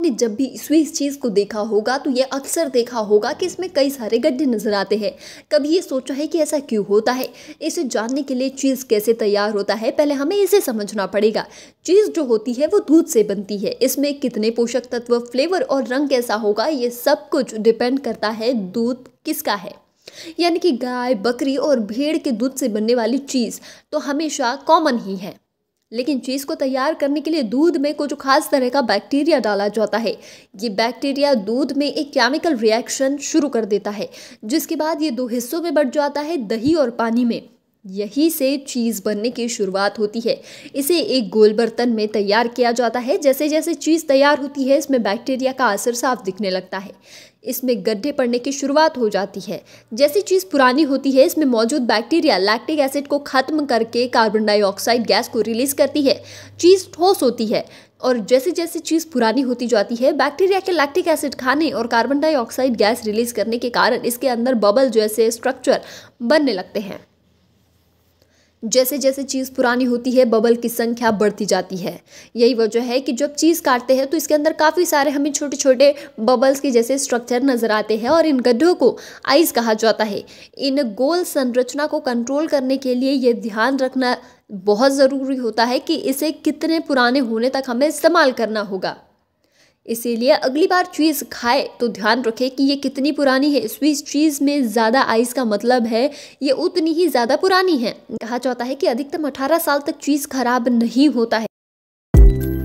आपने जब भी इसमें इस चीज़ को देखा होगा तो ये अक्सर देखा होगा कि इसमें कई सारे गड्ढे नज़र आते हैं कभी ये सोचा है कि ऐसा क्यों होता है इसे जानने के लिए चीज़ कैसे तैयार होता है पहले हमें इसे समझना पड़ेगा चीज़ जो होती है वो दूध से बनती है इसमें कितने पोषक तत्व फ्लेवर और रंग कैसा होगा ये सब कुछ डिपेंड करता है दूध किसका है यानी कि गाय बकरी और भेड़ के दूध से बनने वाली चीज़ तो हमेशा कॉमन ही है लेकिन चीज़ को तैयार करने के लिए दूध में कुछ खास तरह का बैक्टीरिया डाला जाता है ये बैक्टीरिया दूध में एक केमिकल रिएक्शन शुरू कर देता है जिसके बाद ये दो हिस्सों में बढ़ जाता है दही और पानी में यही से चीज़ बनने की शुरुआत होती है इसे एक गोल बर्तन में तैयार किया जाता है जैसे जैसे चीज़ तैयार होती है इसमें बैक्टीरिया का असर साफ दिखने लगता है इसमें गड्ढे पड़ने की शुरुआत हो जाती है जैसी चीज़ पुरानी होती है इसमें मौजूद बैक्टीरिया लैक्टिक एसिड को ख़त्म करके कार्बन डाइऑक्साइड गैस को रिलीज़ करती है चीज़ ठोस होती है और जैसे जैसे चीज़ पुरानी होती जाती है बैक्टीरिया के लैक्टिक एसिड खाने और कार्बन डाइऑक्साइड गैस रिलीज़ करने के कारण इसके अंदर बबल जैसे स्ट्रक्चर बनने लगते हैं जैसे जैसे चीज़ पुरानी होती है बबल की संख्या बढ़ती जाती है यही वजह है कि जब चीज़ काटते हैं तो इसके अंदर काफ़ी सारे हमें छोटे छोटे बबल्स के जैसे स्ट्रक्चर नज़र आते हैं और इन गड्ढों को आइस कहा जाता है इन गोल संरचना को कंट्रोल करने के लिए ये ध्यान रखना बहुत ज़रूरी होता है कि इसे कितने पुराने होने तक हमें इस्तेमाल करना होगा इसीलिए अगली बार चीज़ खाए तो ध्यान रखें कि ये कितनी पुरानी है स्वीस चीज़ में ज़्यादा आइस का मतलब है ये उतनी ही ज़्यादा पुरानी है कहा जाता है कि अधिकतम 18 साल तक चीज़ खराब नहीं होता है